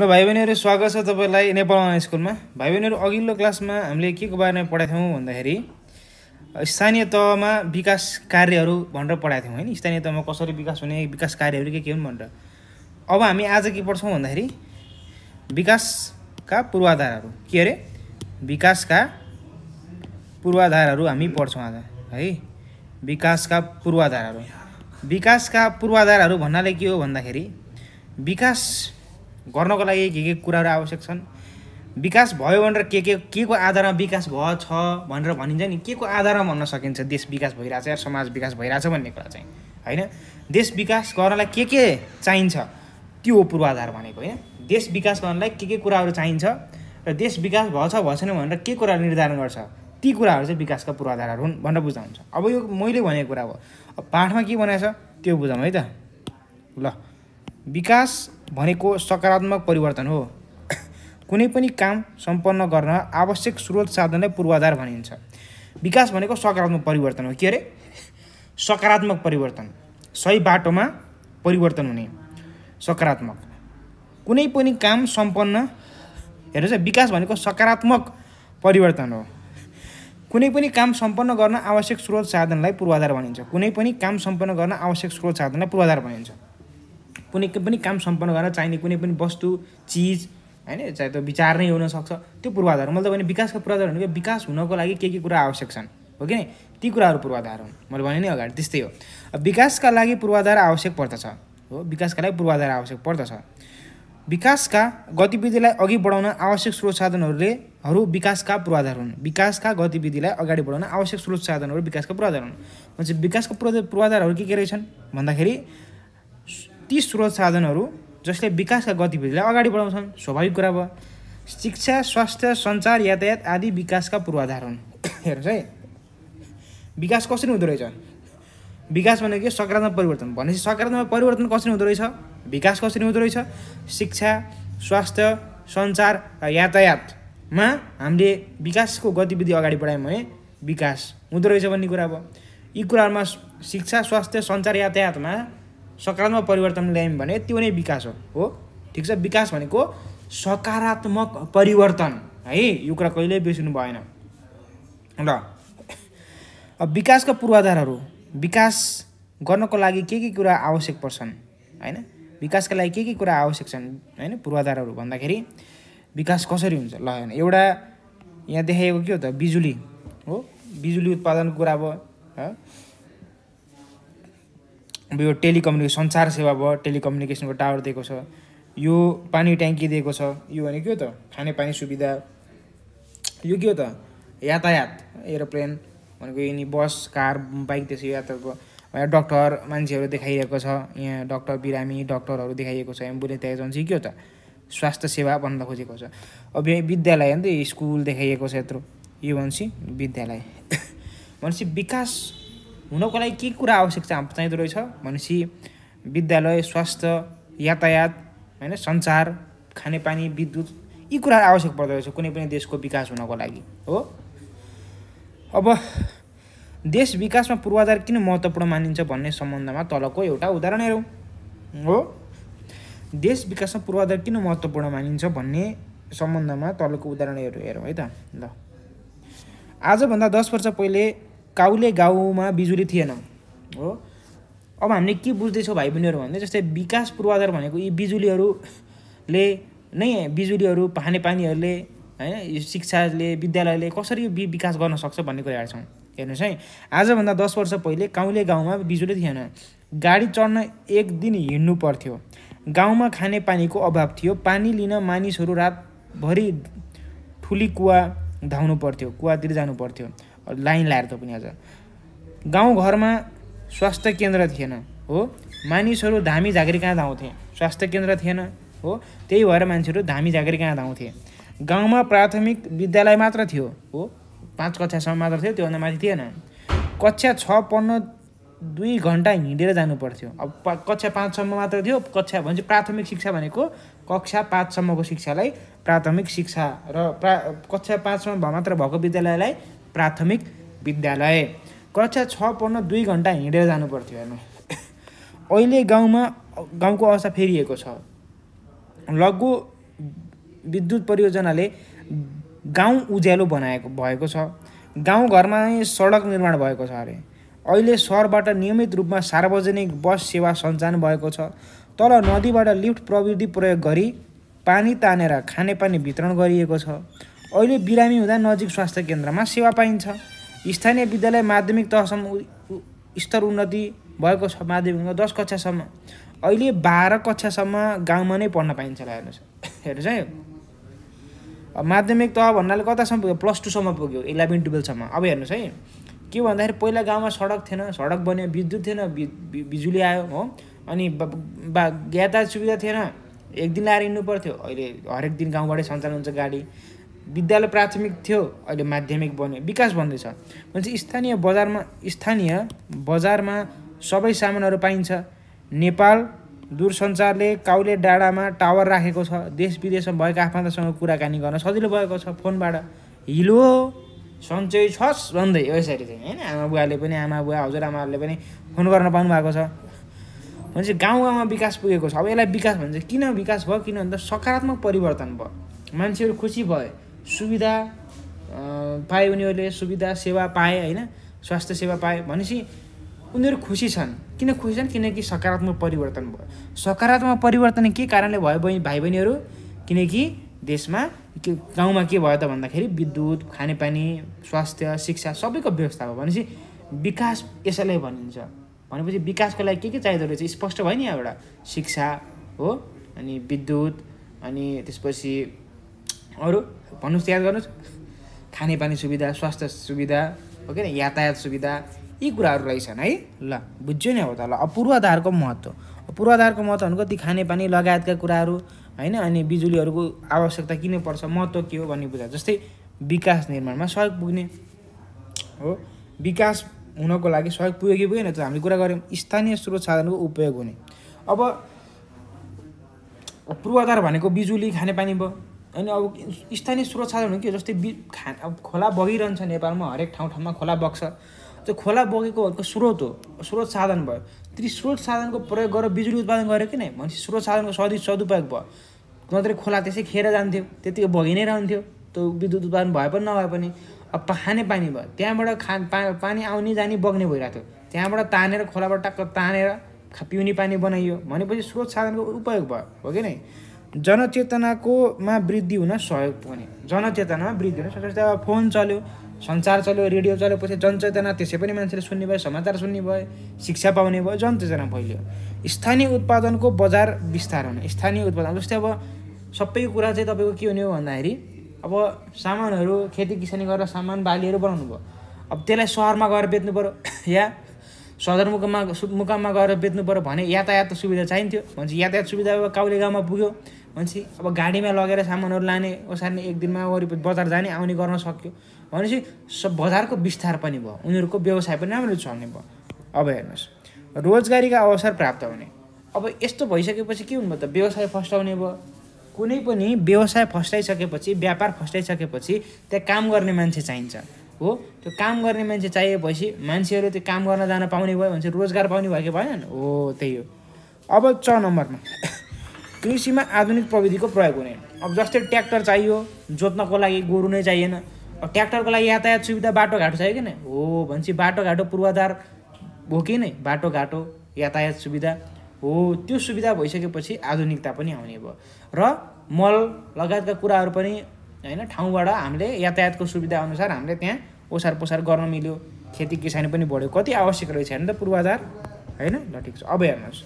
ल भाइ बहिनीहरू स्वागत छ तपाईँलाई नेपाल अनलाइन स्कुलमा भाइ बहिनीहरू अघिल्लो क्लासमा हामीले के को बारेमा पढाएको थियौँ भन्दाखेरि स्थानीय तहमा विकास कार्यहरू भनेर पढाएको थियौँ होइन स्थानीय तहमा कसरी विकास हुने विकास कार्यहरू के के हुन् भनेर अब हामी आज के पढ्छौँ भन्दाखेरि विकासका पूर्वाधारहरू के अरे विकासका पूर्वाधारहरू हामी पढ्छौँ आज है विकासका पूर्वाधारहरू विकासका पूर्वाधारहरू भन्नाले के हो भन्दाखेरि विकास गर्नको लागि के के कुराहरू आवश्यक छन् विकास भयो भनेर के के के को आधारमा विकास भयो छ भनेर भनिन्छ नि के को आधारमा भन्न सकिन्छ देश विकास भइरहेछ या समाज विकास भइरहेछ भन्ने कुरा चाहिँ होइन देश विकास गर्नलाई के के चाहिन्छ त्यो हो पूर्वाधार भनेको होइन देश विकास गर्नलाई के के कुराहरू चाहिन्छ र देश विकास भएछ भएछ भनेर के कुरा निर्धारण गर्छ ती कुराहरू चाहिँ विकासका पूर्वाधारहरू हुन् भनेर बुझ्दा हुन्छ अब यो मैले भनेको कुरा हो अब पाठमा के बनाएछ त्यो बुझाउँ है त ल विकास भनेको सकारात्मक परिवर्तन हो कुनै पनि काम सम्पन्न गर्न आवश्यक स्रोत साधनलाई पूर्वाधार भनिन्छ विकास भनेको सकारात्मक परिवर्तन हो के अरे सकारात्मक परिवर्तन सही बाटोमा परिवर्तन हुने सकारात्मक कुनै पनि काम सम्पन्न हेर्नुहोस् विकास भनेको सकारात्मक परिवर्तन हो कुनै पनि काम सम्पन्न गर्न आवश्यक स्रोत साधनलाई पूर्वाधार भनिन्छ कुनै पनि काम सम्पन्न गर्न आवश्यक स्रोत साधनलाई पूर्वाधार भनिन्छ कुनै पनि काम सम्पन्न गर्न चाहिने कुनै पनि वस्तु चिज होइन चाहे त्यो विचार नै हुनसक्छ त्यो पूर्वाधार मैले त भने विकासका पूर्वाधार भनेको विकास हुनको लागि के के कुरा आवश्यक छन् हो कि नि ती कुराहरू पूर्वाधार हुन् मैले भने नि अगाडि त्यस्तै हो विकासका लागि पूर्वाधार आवश्यक पर्दछ हो विकासका लागि पूर्वाधार आवश्यक पर्दछ विकासका गतिविधिलाई अघि बढाउन आवश्यक स्रोत साधनहरूले हरू विकासका पूर्वाधार हुन् विकासका गतिविधिलाई अगाडि बढाउन आवश्यक स्रोत साधनहरू विकासका पूर्वाधार हुन् भनेपछि विकासका पूर्वाधारहरू के के रहेछन् भन्दाखेरि ती स्रोत साधनहरू जसले विकासका गतिविधिलाई अगाडि बढाउँछन् स्वाभाविक कुरा भयो शिक्षा स्वास्थ्य सञ्चार यातायात आदि विकासका पूर्वाधार हुन् हेर्नुहोस् है विकास कसरी हुँदो रहेछ विकास भनेको के सकारात्मक परिवर्तन भनेपछि सकारात्मक परिवर्तन कसरी हुँदो रहेछ विकास कसरी हुँदो रहेछ शिक्षा स्वास्थ्य सञ्चार र यातायातमा हामीले विकासको गतिविधि अगाडि बढायौँ भने विकास हुँदो रहेछ भन्ने कुरा भयो यी कुराहरूमा शिक्षा स्वास्थ्य सञ्चार यातायातमा सकारात्मक परिवर्तन ल्यायौँ भने त्यो नै विकास हो हो ठिक छ विकास भनेको सकारात्मक परिवर्तन है यो कुरा कहिल्यै बिर्सिनु भएन ल अब विकासका पूर्वाधारहरू विकास गर्नको लागि के के कुरा आवश्यक पर्छन् होइन विकासका लागि के के कुरा आवश्यक छन् होइन पूर्वाधारहरू भन्दाखेरि विकास कसरी हुन्छ ल होइन एउटा यहाँ देखाएको के हो त बिजुली हो बिजुली उत्पादनको कुरा अब यो टेलिकम्युनिकेसन सञ्चार सेवा भयो टेलिकम्युनिकेसनको टावर दिएको छ यो पानी ट्याङ्की दिएको छ यो भनेको के हो त खानेपानी सुविधा यो के हो त यातायात एरोप्लेन भनेको यिनी बस कार बाइक त्यसै यात्राको यहाँ डक्टर मान्छेहरू देखाइएको छ यहाँ डक्टर बिरामी डक्टरहरू देखाइएको छ एम्बुलेन्स एजेन्सी के हो त स्वास्थ्य सेवा भन्न खोजेको छ अब यहाँ विद्यालय हो नि त स्कुल देखाइएको छ यत्रो यो भन्छ विद्यालय भनेपछि विकास हुनको लागि के कुरा आवश्यक चाहिँ चाहिँ रहेछ भनेपछि विद्यालय स्वास्थ्य यातायात होइन सञ्चार खानेपानी विद्युत यी कुराहरू आवश्यक पर्दो रहेछ कुनै पनि देशको विकास हुनको लागि हो अब देश विकासमा पूर्वाधार किन महत्त्वपूर्ण मानिन्छ भन्ने सम्बन्धमा तलको एउटा उदाहरण हेरौँ हो देश विकासमा पूर्वाधार किन महत्त्वपूर्ण मानिन्छ भन्ने सम्बन्धमा तलको उदाहरणहरू हेरौँ है त ल आजभन्दा दस वर्ष पहिले काउले गाउँमा बिजुली थिएन हो अब हामीले के बुझ्दैछौँ भाइ बहिनीहरू भन्दै जस्तै विकास पूर्वाधार भनेको यी बिजुलीहरूले नै बिजुलीहरू पानीहरूले होइन यो शिक्षाले विद्यालयले कसरी यो विकास गर्न सक्छ भन्ने कुरा हेर्छौँ हेर्नुहोस् है आजभन्दा दस वर्ष पहिले काउले गाउँमा बिजुली थिएन गाडी चढ्न एक दिन हिँड्नु पर्थ्यो गाउँमा खाने पानीको अभाव थियो पानी लिन मानिसहरू रातभरि ठुली कुवा धाउनु पर्थ्यो कुवातिर जानु पर्थ्यो लाइन लाएर त पनि आज गाउँघरमा स्वास्थ्य केन्द्र थिएन हो मानिसहरू धामी झाँक्री कहाँ धाउँथे स्वास्थ्य केन्द्र थिएन हो त्यही भएर मान्छेहरू धामी झाँक्री कहाँ धाउँथे गाउँमा प्राथमिक विद्यालय मात्र थियो हो पाँच कक्षासम्म मात्र थियो त्योभन्दा माथि थिएन कक्षा छ पढ्न दुई घन्टा हिँडेर जानु पर्थ्यो अब कक्षा पाँचसम्म मात्र थियो कक्षा भन्छ प्राथमिक शिक्षा भनेको कक्षा पाँचसम्मको शिक्षालाई प्राथमिक शिक्षा र प्रा कक्षा पाँचसम्म मात्र भएको विद्यालयलाई प्राथमिक विद्यालय कक्षा छ पढ्न दुई घन्टा हिँडेर जानु पर्थ्यो हेर्नु अहिले गाउँमा गाउँको अवस्था फेरिएको छ लघु विद्युत परियोजनाले गाउँ उज्यालो बनाएको भएको छ गाउँघरमा नै सडक निर्माण भएको छ अरे अहिले सहरबाट नियमित रूपमा सार्वजनिक बस सेवा सञ्चालन भएको छ तर नदीबाट लिफ्ट प्रविधि प्रयोग गरी पानी तानेर खानेपानी वितरण गरिएको छ अहिले बिरामी हुँदा नजिक स्वास्थ्य केन्द्रमा सेवा पाइन्छ स्थानीय विद्यालय माध्यमिक तहसम्म स्तर उन्नति भएको छ माध्यमिकमा दस कक्षासम्म अहिले बाह्र कक्षासम्म गाउँमा नै पढ्न पाइन्छ होला हेर्नुहोस् हेर्नुहोस् है माध्यमिक तह भन्नाले कतासम्म पुग्यो प्लस टूसम्म पुग्यो इलेभेन टुवेल्भसम्म अब हेर्नुहोस् है के भन्दाखेरि पहिला गाउँमा सडक थिएन सडक बन्यो विद्युत थिएन बिजुली आयो हो अनि बा यातायात सुविधा थिएन एक दिन लाएर हिँड्नु पर्थ्यो अहिले हरेक दिन गाउँबाटै सञ्चालन हुन्छ गाडी विद्यालय प्राथमिक थियो अहिले माध्यमिक बन्यो विकास भन्दैछ भनेपछि स्थानीय बजारमा स्थानीय बजारमा सबै सामानहरू पाइन्छ नेपाल दूरसञ्चारले काउले डाँडामा टावर राखेको छ देश विदेशमा भएको आफन्तसँग कुराकानी गर्न सजिलो भएको छ फोनबाट हिलो सन्चै छस् भन्दै यसरी चाहिँ होइन आमा बुवाले पनि आमा बुवा हजुरआमाहरूले पनि फोन गर्न पाउनु भएको छ भनेपछि गाउँ गाउँमा विकास पुगेको छ अब यसलाई विकास भन्छ किन विकास भयो किन भन्दा सकारात्मक परिवर्तन भयो मान्छेहरू खुसी भए सुविधा पाए उनीहरूले सुविधा सेवा पाए होइन स्वास्थ्य सेवा पाए भनेपछि उनीहरू खुसी छन् किन खुसी छन् किनकि सकारात्मक परिवर्तन भयो सकारात्मक परिवर्तन के कारणले भयो बहिनी भाइ बहिनीहरू किनकि देशमा गाउँमा के भयो त भन्दाखेरि विद्युत खानेपानी स्वास्थ्य शिक्षा सबैको व्यवस्था भयो भनेपछि विकास यसैलाई भनिन्छ भनेपछि विकासको लागि के के चाहिँ रहेछ स्पष्ट भयो नि एउटा शिक्षा हो अनि विद्युत अनि त्यसपछि अरू भन्नुहोस् याद गर्नुहोस् खानेपानी सुविधा स्वास्थ्य सुविधा हो कि यातायात सुविधा यी कुराहरू रहेछन् है ल बुझ्यो नि अब त ल पूर्वाधारको महत्त्व पूर्वाधारको महत्त्व भनेको ती खानेपानी लगायतका कुराहरू होइन अनि बिजुलीहरूको आवश्यकता किन पर्छ महत्त्व के हो भन्ने बुझा जस्तै विकास निर्माणमा सहयोग पुग्ने हो विकास हुनको लागि सहयोग पुग्यो कि पुगेन त हामीले कुरा गऱ्यौँ स्थानीय स्रोत साधनको उपयोग हुने अब पूर्वाधार भनेको बिजुली खानेपानी भयो अनि अब स्थानीय स्रोत सुरक्षा हो कि जस्तै बि खा अब खोला बगिरहन्छ नेपालमा हरेक ठाउँ ठाउँमा खोला बग्छ त्यो खोला बगेकोहरूको स्रोत हो स्रोत साधन भयो त्यो स्रोत साधनको प्रयोग गरेर बिजुली उत्पादन गरे कि नै भनेपछि स्रोत साधनको सधैँ सदुपयोग भयो नत्र खोला त्यसै खेर जान्थ्यो त्यतिको बगि नै रहन्थ्यो त्यो विद्युत उत्पादन भए पनि नभए पनि अब खाने पानी भयो त्यहाँबाट खा पानी आउने जाने बग्ने भइरहेको थियो त्यहाँबाट तानेर खोलाबाट टक्क तानेर पिउने पानी बनाइयो भनेपछि स्रोत साधनको उपयोग भयो हो कि नै जनचेतनाकोमा वृद्धि हुन सहयोग पुग्ने जनचेतनामा वृद्धि हुन जस्तै अब फोन चल्यो संसार चल्यो रेडियो चल्यो पछि जनचेतना त्यसै पनि मान्छेले सुन्ने भयो समाचार सुन्ने भयो शिक्षा पाउने भयो जनचेतना फैलियो स्थानीय उत्पादनको बजार विस्तार हुने स्थानीय उत्पादन जस्तै अब सबै कुरा चाहिँ तपाईँको के हुने हो भन्दाखेरि अब सामानहरू खेती किसानी गरेर सामान बालीहरू बनाउनु भयो अब त्यसलाई सहरमा गएर बेच्नु पऱ्यो या सदरमुकाममा मुकाममा गएर बेच्नु पऱ्यो भने यातायात सुविधा चाहिन्थ्यो भनेपछि यातायात सुविधा काउले गाउँमा पुग्यो भनेपछि अब गाडीमा लगेर सामानहरू लाने ओसार्ने एक दिनमा वरिपरि बजार जाने आउने गर्न सक्यो भनेपछि सब बजारको विस्तार पनि भयो उनीहरूको व्यवसाय पनि राम्रो चल्ने भयो अब हेर्नुहोस् रोजगारीका अवसर प्राप्त हुने अब यस्तो भइसकेपछि के हुनुभयो त व्यवसाय फस्टाउने भयो कुनै पनि व्यवसाय फस्टाइसकेपछि व्यापार फस्टाइसकेपछि त्यहाँ काम गर्ने मान्छे चाहिन्छ हो त्यो काम गर्ने मान्छे चाहिएपछि मान्छेहरू त्यो काम गर्न जान पाउने भयो भने चाहिँ रोजगार पाउने भयो कि भएन हो त्यही हो अब छ नम्बरमा कृषिमा आधुनिक प्रविधिको प्रयोग हुने अब जस्तै ट्र्याक्टर चाहियो जोत्नको लागि गोरु नै चाहिएन अब ट्र्याक्टरको लागि यातायात सुविधा बाटोघाटो चाहियो कि नै हो भनेपछि बाटोघाटो पूर्वाधार हो कि नै बाटोघाटो यातायात सुविधा हो त्यो सुविधा भइसकेपछि आधुनिकता पनि आउने भयो र मल लगायतका कुराहरू पनि होइन ठाउँबाट हामीले यातायातको सुविधा अनुसार हामीले त्यहाँ ओसार पोसार गर्न मिल्यो खेती किसानी पनि बढ्यो कति आवश्यक रहेछ होइन त पूर्वाधार होइन ल ठिक छ अब हेर्नुहोस्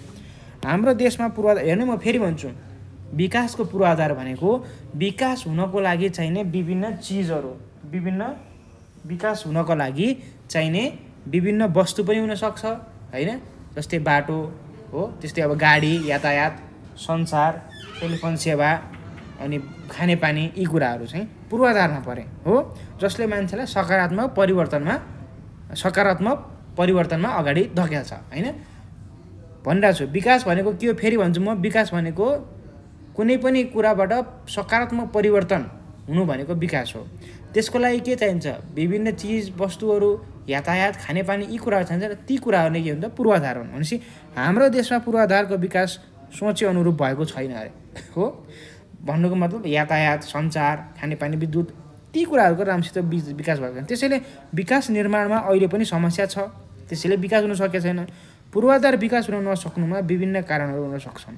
हाम्रो देशमा पूर्वाधार हेर्नु म फेरि भन्छु विकासको पूर्वाधार भनेको विकास हुनको लागि चाहिने विभिन्न चिजहरू विभिन्न विकास हुनको लागि चाहिने विभिन्न वस्तु पनि हुनसक्छ होइन जस्तै बाटो हो त्यस्तै अब गाडी यातायात संसार टेलिफोन सेवा अनि खानेपानी यी कुराहरू चाहिँ पूर्वाधारमा परे हो जसले मान्छेलाई सकारात्मक परिवर्तनमा सकारात्मक परिवर्तनमा अगाडि धकेल्छ होइन भनिरहेको छु विकास भनेको के हो फेरि भन्छु म विकास भनेको कुनै पनि कुराबाट सकारात्मक परिवर्तन हुनु भनेको विकास हो त्यसको लागि के चाहिन्छ विभिन्न चिज वस्तुहरू यातायात खानेपानी यी कुराहरू चाहिन्छ र ती कुराहरू नै के हुन्छ पूर्वाधार हुन् भनेपछि हाम्रो देशमा पूर्वाधारको विकास सोचे अनुरूप भएको छैन अरे हो भन्नुको मतलब यातायात सञ्चार खानेपानी विद्युत ती कुराहरूको राम्रोसित विकास भएको छैन त्यसैले विकास निर्माणमा अहिले पनि समस्या छ त्यसैले विकास हुन सकेको छैन पूर्वाधार विकास हुन नसक्नुमा विभिन्न कारणहरू हुन सक्छन्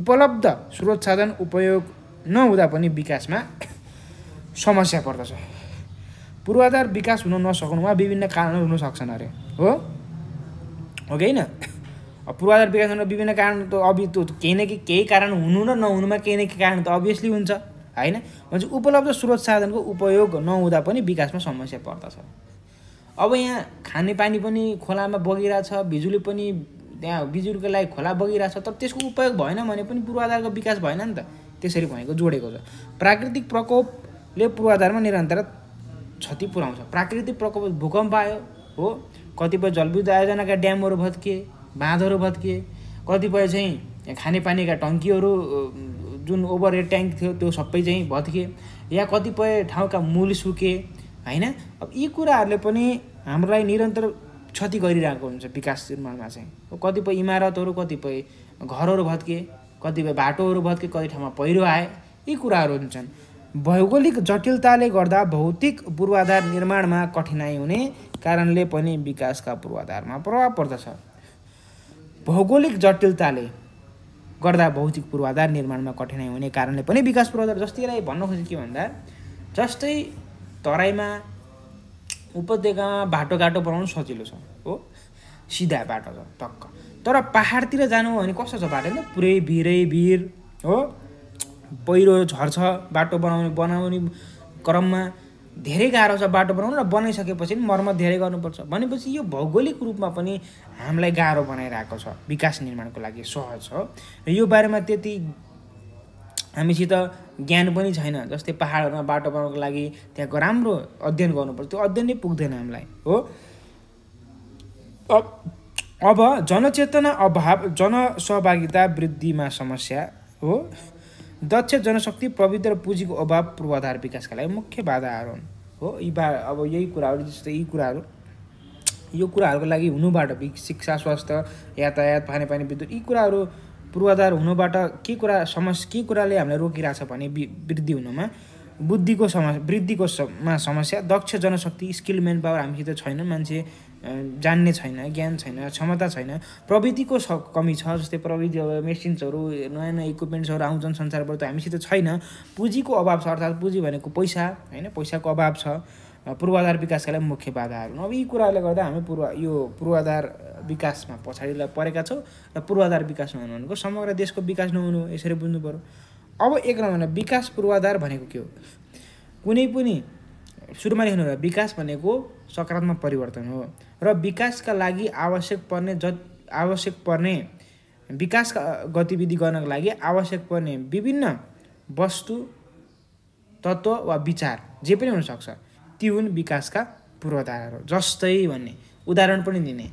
उपलब्ध स्रोत साधन उपयोग नहुँदा पनि विकासमा समस्या पर्दछ पूर्वाधार विकास हुन नसक्नुमा विभिन्न कारणहरू हुन सक्छन् अरे हो हो कि होइन पूर्वाधार विकास हुन विभिन्न कारण त त्यो केही न केही केही कारण हुनु र नहुनुमा केही न केही कारण त अभियसली हुन्छ होइन भनेपछि उपलब्ध स्रोत साधनको उपयोग नहुँदा पनि विकासमा समस्या पर्दछ अब यहाँ खानेपानी पनि खोलामा बगिरहेछ बिजुली पनि त्यहाँ बिजुलीको लागि खोला बगिरहेछ तर त्यसको उपयोग भएन भने पनि पूर्वाधारको विकास भएन नि त त्यसरी भनेको जोडेको छ प्राकृतिक प्रकोपले पूर्वाधारमा निरन्तर क्षति पुऱ्याउँछ प्राकृतिक प्रकोप भूकम्प आयो हो कतिपय जलविद्युत आयोजनाका ड्यामहरू भत्किए बाँधहरू भत्किए कतिपय चाहिँ खानेपानीका टङ्कीहरू जुन ओभर हेड ट्याङ्क थियो त्यो सबै चाहिँ भत्किए या कतिपय ठाउँका मूल सुके होइन अब यी कुराहरूले पनि हाम्रोलाई निरन्तर क्षति गरिरहेको हुन्छ विकास निर्माणमा चाहिँ कतिपय इमारतहरू कतिपय घरहरू भत्के कतिपय बाटोहरू भत्के कति ठाउँमा पहिरो आए यी कुराहरू हुन्छन् भौगोलिक जटिलताले गर्दा भौतिक पूर्वाधार निर्माणमा कठिनाइ हुने कारणले पनि विकासका पूर्वाधारमा प्रभाव पर्दछ भौगोलिक जटिलताले गर्दा भौतिक पूर्वाधार निर्माणमा कठिनाइ हुने कारणले पनि विकास पूर्वाधार जस्तै भन्न खोजेँ के भन्दा जस्तै तराईमा उपत्यकामा बाटोघाटो बनाउनु सजिलो छ हो सिधा बाटो छ टक्क तर पाहाडतिर जानु हो भने कस्तो छ बाटो नि पुरै भिरै भिर हो पहिरो झर्छ बाटो बनाउने बनाउने क्रममा धेरै गाह्रो छ बाटो बनाउनु र बनाइसकेपछि पनि मर्मत धेरै गर्नुपर्छ भनेपछि यो भौगोलिक रूपमा पनि हामीलाई गाह्रो बनाइरहेको छ विकास निर्माणको लागि सहज छ र यो बारेमा त्यति हामीसित ज्ञान पनि छैन जस्तै पाहाडहरूमा बाटो बनाउनको लागि त्यहाँको राम्रो अध्ययन गर्नुपर्छ त्यो अध्ययन नै पुग्दैन हामीलाई हो अब जनचेतना अभाव जनसहभागिता वृद्धिमा समस्या हो दक्ष जनशक्ति प्रविधि र पुँजीको अभाव पूर्वाधार विकासका लागि मुख्य बाधाहरू हुन् हो यी बा अब यही कुराहरू जस्तै यी कुराहरू यो कुराहरूको लागि हुनुबाट शिक्षा स्वास्थ्य यातायात पानी पानी विद्युत यी कुराहरू पूर्वाधार हुनुबाट के कुरा समस् के कुराले हामीलाई रोकिरहेछ भने वृद्धि हुनुमा बुद्धिको सम वृद्धिको समस्या दक्ष जनशक्ति स्किल म्यान पावर हामीसित छैन मान्छे जान्ने छैन ज्ञान छैन क्षमता छैन प्रविधिको स कमी छ जस्तै प्रविधि अब मेसिन्सहरू नयाँ नयाँ इक्विपमेन्ट्सहरू आउँछन् संसारबाट हामीसित छैन पुँजीको अभाव छ अर्थात् पुँजी भनेको पैसा होइन पैसाको अभाव छ पूर्वाधार विकासका लागि मुख्य बाधाहरू अब यी कुराहरूले गर्दा हामी पूर्व यो पूर्वाधार विकासमा पछाडि परेका छौँ र पूर्वाधार विकास नहुनु भनेको समग्र देशको विकास नहुनु यसरी बुझ्नु पऱ्यो अब एक नम्बरमा विकास पूर्वाधार भनेको के हो कुनै पनि सुरुमा लेख्नु होला विकास भनेको सकारात्मक परिवर्तन हो र विकासका लागि आवश्यक पर्ने ज आवश्यक पर्ने विकासका गतिविधि गर्नको लागि आवश्यक पर्ने विभिन्न वस्तु तत्त्व वा विचार जे पनि हुनसक्छ ती हुन् विकासका पूर्वाधारहरू जस्तै भन्ने उदाहरण पनि दिने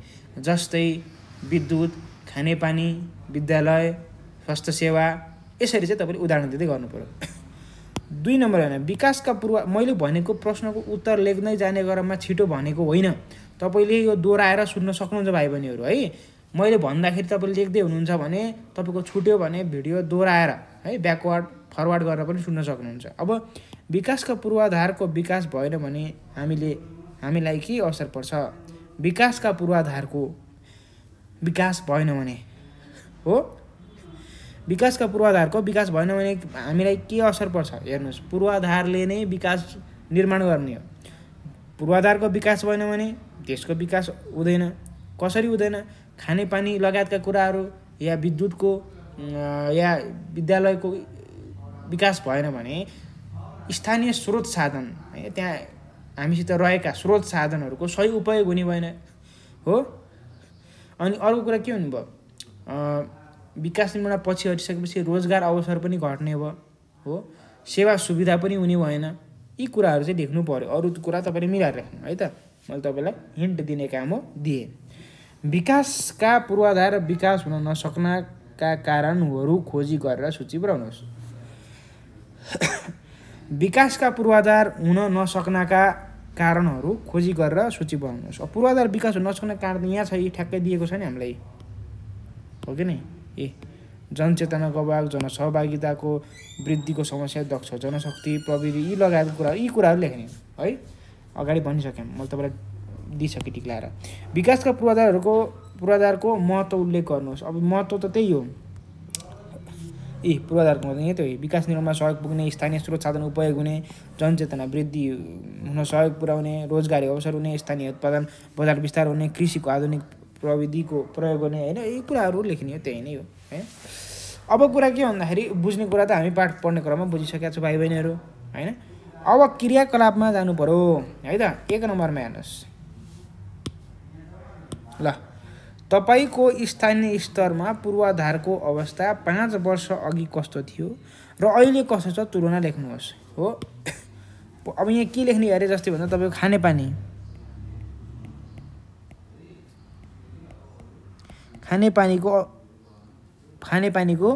जस्तै विद्युत खानेपानी विद्यालय स्वास्थ्य सेवा यसरी चाहिँ तपाईँले उदाहरण दिँदै गर्नुपऱ्यो दुई नम्बर होइन विकासका पूर्व मैले भनेको प्रश्नको उत्तर लेख्दै जाने क्रममा छिटो भनेको होइन तपाईँले यो दोहोऱ्याएर सुन्न सक्नुहुन्छ भाइ बहिनीहरू है मैले भन्दाखेरि तपाईँले लेख्दै हुनुहुन्छ भने तपाईँको छुट्यो भने भिडियो दोहोऱ्याएर है ब्याकवर्ड फरवर्ड गरेर पनि सुन्न सक्नुहुन्छ अब विकासको पूर्वाधारको विकास भएन भने हामीले हामीलाई के असर पर्छ विकासका पूर्वाधारको विकास भएन भने हो विकासका पूर्वाधारको विकास भएन भने हामीलाई के असर पर्छ हेर्नुहोस् पूर्वाधारले नै विकास निर्माण गर्ने हो पूर्वाधारको विकास भएन भने देशको विकास हुँदैन कसरी हुँदैन खानेपानी लगायतका कुराहरू या विद्युतको या विद्यालयको विकास भएन भने स्थानीय स्रोत साधन है त्यहाँ हामीसित रहेका स्रोत साधनहरूको सही उपयोग हुने भएन हो अनि अर्को कुरा के हुनुभयो विकास निर्माण पछि हटिसकेपछि रोजगार अवसर पनि घट्ने भयो हो सेवा सुविधा पनि हुने भएन यी कुराहरू चाहिँ देख्नु पऱ्यो अरू कुरा तपाईँले मिलाएर राख्नु है त मैले तपाईँलाई हिन्ट दिने काम हो दिएँ विकासका पूर्वाधार विकास हुन नसक्नका कारणहरू खोजी गरेर सूची बनाउनुहोस् विकासका पूर्वाधार हुन नसक्नका कारणहरू खोजी गरेर सूची बनाउनुहोस् अब पूर्वाधार विकास हुन नसक्ने कारण यहाँ छ यी ठ्याक्कै दिएको छ नि हामीलाई हो कि नै ए जनचेतनाको अभाव जनसहभागिताको वृद्धिको समस्या दक्ष जनशक्ति प्रविधि यी लगायतको कुरा यी कुराहरू लेख्ने है अगाडि भनिसकेँ मैले तपाईँलाई दिइसकेँ टिक्लाएर लगाएर विकासका पूर्वाधारहरूको पूर्वाधारको महत्त्व उल्लेख गर्नुहोस् अब महत्त्व त त्यही हो यी पूर्वाधार यही त्यो विकास निर्माणमा सहयोग पुग्ने स्थानीय स्रोत साधन उपयोग हुने जनचेतना वृद्धि हुन सहयोग पुर्याउने रोजगारी अवसर हुने स्थानीय उत्पादन बजार विस्तार हुने कृषिको आधुनिक प्रविधिको प्रयोग गर्ने होइन यी कुराहरू लेख्ने हो त्यही नै हो है अब कुरा के भन्दाखेरि बुझ्ने कुरा त हामी पाठ पढ्ने क्रममा बुझिसकेका छौँ भाइ बहिनीहरू होइन अब क्रियाकलापमा जानु पऱ्यो है त एक नम्बरमा हेर्नुहोस् ल तपाईँको स्थानीय स्तरमा पूर्वाधारको अवस्था पाँच वर्ष अघि कस्तो थियो र अहिले कस्तो छ तुलना लेख्नुहोस् हो अब यहाँ के लेख्ने अरे जस्तै भन्दा तपाईँको खानेपानी खानेपानीको खानेपानीको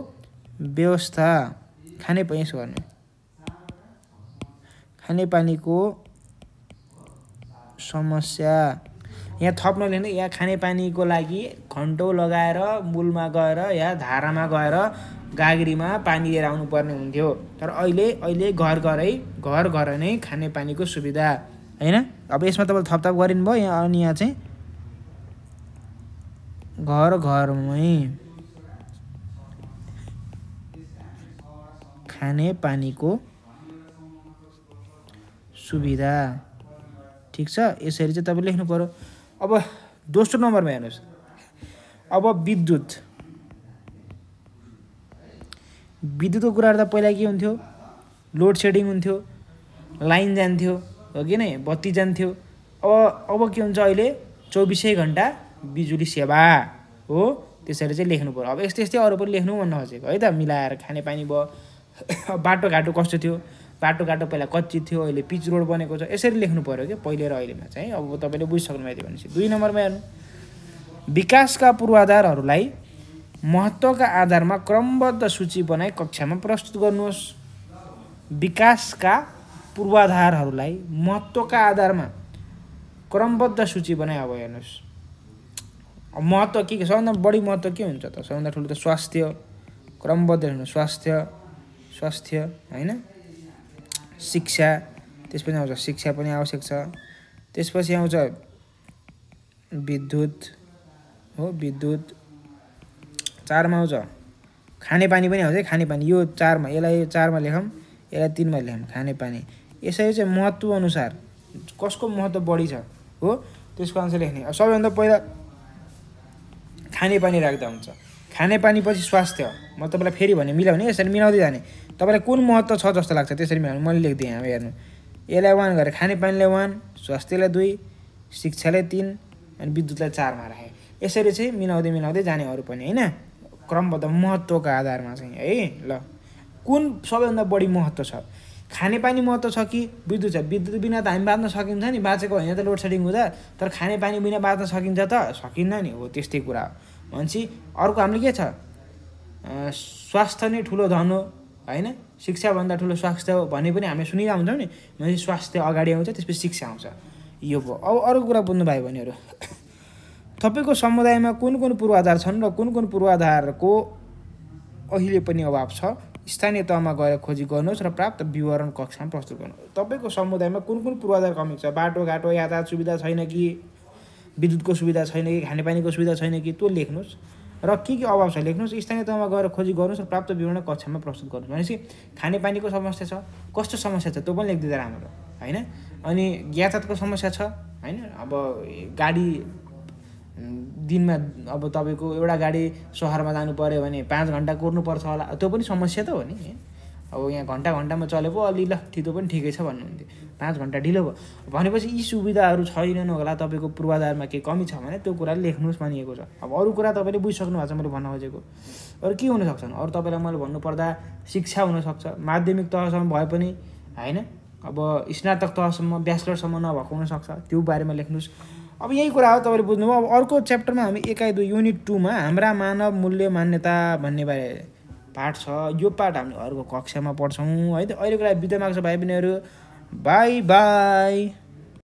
व्यवस्था खाने यसो गर्नु खानेपानीको समस्या यहाँ थप्न लिने यहाँ खानेपानीको लागि घन्टो लगाएर मूलमा गएर या धारामा गएर गाग्रीमा पानी लिएर आउनुपर्ने हुन्थ्यो तर अहिले अहिले घर घरै घर घर नै खानेपानीको सुविधा होइन अब यसमा तपाईँले थपथप गरिनु भयो यहाँ अनि यहाँ चाहिँ घर घरमै खाने पानीको सुविधा ठिक छ यसरी चाहिँ तपाईँ लेख्नु पऱ्यो अब दोस्रो नम्बरमा हेर्नुहोस् अब विद्युत विद्युतको कुराहरू त पहिला के हुन्थ्यो लोड सेडिङ हुन्थ्यो लाइन जान्थ्यो हो कि नै बत्ती जान्थ्यो अब अब के हुन्छ अहिले चौबिसै घन्टा बिजुली सेवा हो त्यसरी चाहिँ लेख्नु पऱ्यो अब यस्तै यस्तै अरू पनि लेख्नु भन्न खोजेको है त मिलाएर खानेपानी भयो बाटोघाटो कस्तो थियो बाटोघाटो पहिला कच्ची थियो अहिले पिच रोड बनेको छ यसरी लेख्नु पऱ्यो कि पहिले र अहिलेमा चाहिँ अब तपाईँले बुझिसक्नु भएको थियो भनेपछि दुई नम्बरमा हेर्नु विकासका पूर्वाधारहरूलाई महत्त्वका आधारमा क्रमबद्ध सूची बनाई कक्षामा प्रस्तुत गर्नुहोस् विकासका पूर्वाधारहरूलाई महत्त्वका आधारमा क्रमबद्ध सूची बनाए अब हेर्नुहोस् महत्त्व के के सबभन्दा बढी महत्त्व के हुन्छ त सबभन्दा ठुलो त स्वास्थ्य क्रमबद्ध हेर्नु स्वास्थ्य स्वास्थ्य होइन शिक्षा त्यसपछि आउँछ शिक्षा पनि आवश्यक छ त्यसपछि आउँछ विद्युत हो विद्युत चारमा आउँछ खानेपानी पनि आउँछ खानेपानी यो चारमा यसलाई चारमा लेखौँ यसलाई तिनमा लेखौँ खानेपानी यसरी चाहिँ महत्त्वअनुसार कसको महत्त्व बढी छ हो त्यसको अनुसार लेख्ने सबैभन्दा पहिला खानेपानी राख्दा हुन्छ खानेपानी पछि स्वास्थ्य म तपाईँलाई फेरि भने मिलाउने यसरी मिलाउँदै जाने तपाईँलाई कुन महत्त्व छ जस्तो लाग्छ त्यसरी मिलाउनु मैले लेखिदिएँ अब हेर्नु यसलाई वान गरेर खानेपानीलाई वान स्वास्थ्यलाई दुई शिक्षालाई तिन अनि विद्युतलाई चारमा राखेँ यसरी चाहिँ मिलाउँदै मिलाउँदै जाने अरू पनि होइन क्रमबद्ध महत्त्वको आधारमा चाहिँ है ल कुन सबैभन्दा बढी महत्त्व छ खानेपानी महत्त्व छ कि विद्युत छ विद्युत बिना त हामी बाँच्न सकिन्छ नि बाँचेको होइन त लोड सेडिङ हुँदा तर खानेपानी बिना बाँच्न सकिन्छ त सकिन्न नि हो त्यस्तै कुरा हो भनेपछि अर्को हामीले के छ स्वास्थ्य नै ठुलो धन हो होइन शिक्षाभन्दा ठुलो स्वास्थ्य हो भने पनि हामीले सुनिरहेको हुन्छौँ नि भनेपछि स्वास्थ्य अगाडि आउँछ त्यसपछि शिक्षा आउँछ यो भयो अब अर्को कुरा बुझ्नुभयो भनेहरू तपाईँको समुदायमा कुन कुन पूर्वाधार छन् र कुन कुन पूर्वाधारको अहिले पनि अभाव छ स्थानीय तहमा गएर खोजी गर्नुहोस् र प्राप्त विवरण कक्षामा प्रस्तुत गर्नुहोस् तपाईँको समुदायमा कुन कुन पूर्वाधार कमी छ बाटोघाटो यातायात सुविधा छैन कि विद्युतको सुविधा छैन कि खानेपानीको सुविधा छैन कि त्यो लेख्नुहोस् र के के अभाव छ लेख्नुहोस् स्थानीय तहमा गएर खोजी गर्नुहोस् र प्राप्त विवरण कक्षामा प्रस्तुत गर्नुहोस् भनेपछि खानेपानीको समस्या छ कस्तो समस्या छ त्यो पनि लेखिदिँदा राम्रो होइन अनि यातायातको समस्या छ होइन अब गाडी दिनमा अब तपाईँको एउटा गाडी सहरमा जानु पऱ्यो भने पाँच घन्टा कुर्नुपर्छ होला त्यो पनि समस्या त हो नि अब यहाँ घन्टा घन्टामा चले पो अलि ल थितो पनि ठिकै छ भन्नुहुन्थ्यो पाँच घन्टा ढिलो भयो भनेपछि यी सुविधाहरू छैनन् होला तपाईँको पूर्वाधारमा केही कमी छ भने त्यो कुरा लेख्नुहोस् भनिएको छ अब अरू कुरा तपाईँले बुझिसक्नु भएको छ मैले भन्न खोजेको अरू के हुनसक्छन् अरू तपाईँलाई मैले भन्नुपर्दा शिक्षा हुनसक्छ माध्यमिक तहसम्म भए पनि होइन अब स्नातक तहसम्म ब्याचलरसम्म नभएको हुनसक्छ त्यो बारेमा लेख्नुहोस् अब यही कुरा हो तपाईँले बुझ्नुभयो अब अर्को च्याप्टरमा हामी एकाइ दुई युनिट टूमा हाम्रा मानव मूल्य मान्यता भन्ने बारे पाठ छ यो पाठ हामी अर्को कक्षामा पढ्छौँ है त अहिलेको लागि बिदा माग्छ भाइ बहिनीहरू बाई बाई